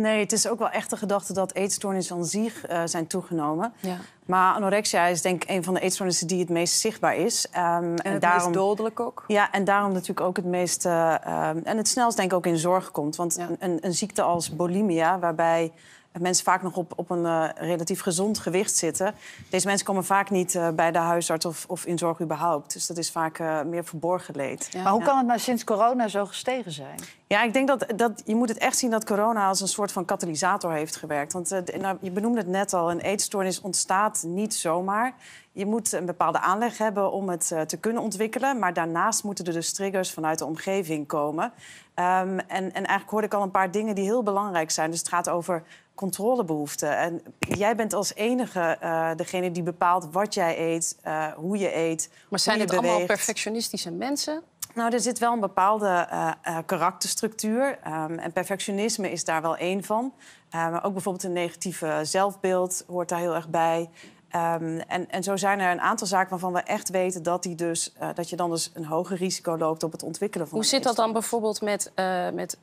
Nee, het is ook wel echt de gedachte dat eetstoornissen aan zich eh, zijn toegenomen. Ja. Maar anorexia is denk ik een van de eetstoornissen die het meest zichtbaar is. Um, en, het daarom, dodelijk ook. Ja, en daarom natuurlijk ook het meest... Eh, ehm, en het snelst denk ik ook in zorg komt. Want een, een, ziekte als bulimia, waarbij mensen vaak nog op, op een eh, relatief gezond gewicht zitten. Deze mensen komen vaak niet eh, bij de huisarts of, of, in zorg überhaupt. Dus dat is vaak eh, meer verborgen leed. Maar hoe kan het nou sinds corona zo gestegen zijn? Ja, ik denk dat, dat je moet het echt zien dat corona als een soort van katalysator heeft gewerkt. Want nou, je benoemde het net al, een eetstoornis ontstaat niet zomaar. Je moet een bepaalde aanleg hebben om het te kunnen ontwikkelen. Maar daarnaast moeten er dus triggers vanuit de omgeving komen. Ehm, en, en eigenlijk hoorde ik al een paar dingen die heel belangrijk zijn. Dus het gaat over controlebehoefte. En jij bent als enige eh, degene die bepaalt wat jij eet, eh, hoe je eet. Maar zijn het allemaal perfectionistische mensen? Nou, er zit wel een bepaalde eh, karakterstructuur. Ehm, en perfectionisme is daar wel één van. maar ook bijvoorbeeld een negatieve zelfbeeld hoort daar heel erg bij. Ehm, en, en zo zijn er een aantal zaken waarvan we echt weten dat, die dus, dat je dan dus een hoger risico loopt op het ontwikkelen van. Hoe zit dat dan bijvoorbeeld met, met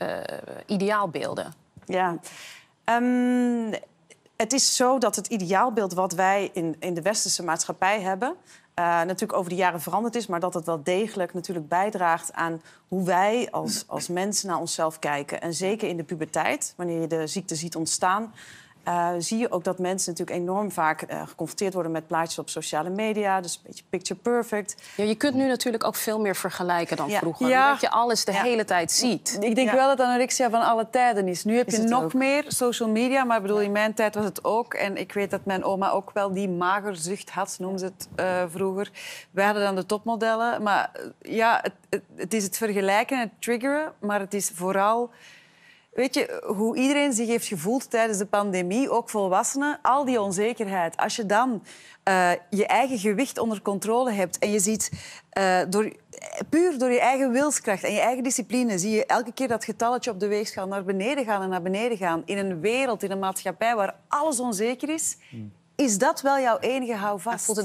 ideaalbeelden? Ja, Ehm, het is zo dat het ideaalbeeld wat wij in, in de westerse maatschappij hebben, eh, natuurlijk over de jaren veranderd is, maar dat het wel degelijk natuurlijk bijdraagt aan hoe wij als, als mensen naar onszelf kijken. En zeker in de puberteit, wanneer je de ziekte ziet ontstaan, eh, zie je ook dat mensen natuurlijk enorm vaak eh, geconfronteerd worden met plaatjes op sociale media. Dus een beetje picture perfect. Ja, je kunt nu natuurlijk ook veel meer vergelijken dan vroeger. Omdat je alles de hele tijd ziet. Ik denk wel dat anorexia van alle tijden is. Nu heb je nog meer social media, maar bedoel, in mijn tijd was het ook. En ik weet dat mijn oma ook wel die magerzucht had, noemde ze het eh, vroeger. Wij hadden dan de topmodellen. Maar ja, het, het, het is het vergelijken en het triggeren, maar het is vooral Weet je, hoe iedereen zich heeft gevoeld tijdens de pandemie, ook volwassenen, al die onzekerheid. Als je dan eh, je eigen gewicht onder controle hebt en je ziet eh, door, puur door je eigen wilskracht en je eigen discipline zie je elke keer dat getalletje op de weegschaal naar beneden gaan en naar beneden gaan. In een wereld, in een maatschappij waar alles onzeker is, hmm. is dat wel jouw enige houvast?